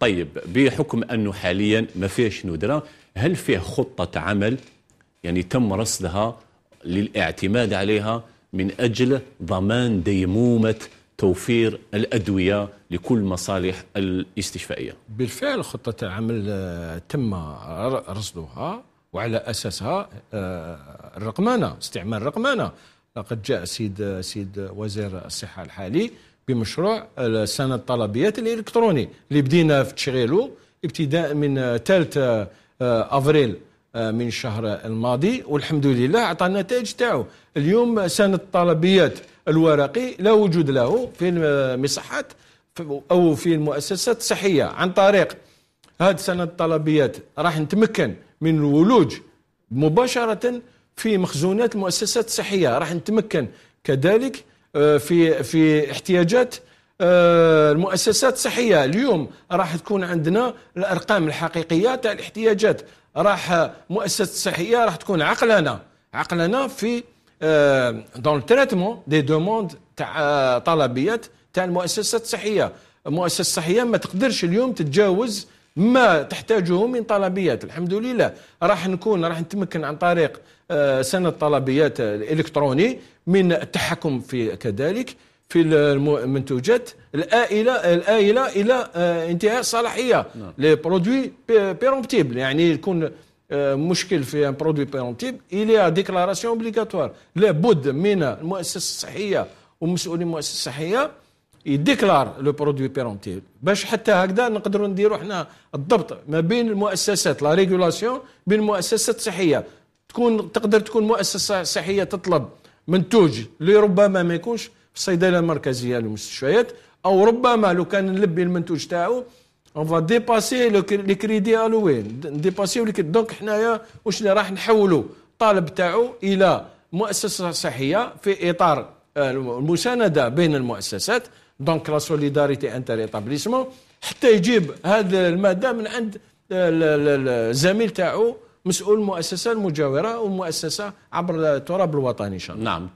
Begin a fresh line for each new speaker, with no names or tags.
طيب بحكم أنه حاليا ما فيش ندرة هل فيه خطة عمل يعني تم رصدها للاعتماد عليها من أجل ضمان ديمومة توفير الأدوية لكل مصالح الاستشفائية
بالفعل خطة العمل آه، تم رصدها وعلى أساسها آه، الرقمنة استعمال الرقمنة لقد جاء سيد آه، سيد وزير الصحة الحالي بمشروع سنة الطلبيات الإلكتروني اللي بدينا في تشغيله ابتداء من ثالث أفريل آه، من الشهر الماضي والحمد لله عطى النتائج تاعو اليوم سنة الطلبيات الورقي لا وجود له في المصحات أو في المؤسسات الصحية عن طريق هذه سنة الطلبيات راح نتمكن من الولوج مباشرة في مخزونات المؤسسات الصحية راح نتمكن كذلك آه، في في احتياجات آه، المؤسسات الصحيه اليوم راح تكون عندنا الارقام الحقيقيه تاع الاحتياجات راح مؤسسه الصحيه راح تكون عقلانه عقلانه في دون التريتمون دي دوموند تاع آه، طلبيات تاع المؤسسات الصحيه المؤسسه الصحيه ما تقدرش اليوم تتجاوز ما تحتاجه من طلبيات الحمد لله راح نكون راح نتمكن عن طريق آه، سند طلبيات الالكتروني من التحكم في كذلك في المنتوجات الآئلة الآئلة إلى آه، انتهاء الصلاحية نعم. لي برودوي بيرومبتيبل يعني يكون آه، مشكل في ان برودوي بيرومبتيبل إلى ديكلاراسيون اوبليغاتوار لابد من المؤسسة الصحية ومسؤولي المؤسسة الصحية يديكلار لو برودوي بيرونتي باش حتى هكذا نقدروا نديروا احنا الضبط ما بين المؤسسات لا ريغولاسيون بين المؤسسات الصحيه تكون تقدر تكون مؤسسه صحيه تطلب منتوج اللي ربما ما يكونش في الصيدله المركزيه للمستشفيات او ربما لو كان نلبي المنتوج تاعو اون فا ديباسي لي كريدي الوي ديباسي دونك حنايا واش اللي راح نحولوا الطالب تاعو الى مؤسسه صحيه في اطار آه، المسانده بين المؤسسات دونك لا سوليداريتي انتر ايتابليسمون حتى يجيب هذا الماده من عند الزميل تاعو مسؤول المؤسسه المجاوره والمؤسسه عبر التراب الوطني ان شاء الله نعم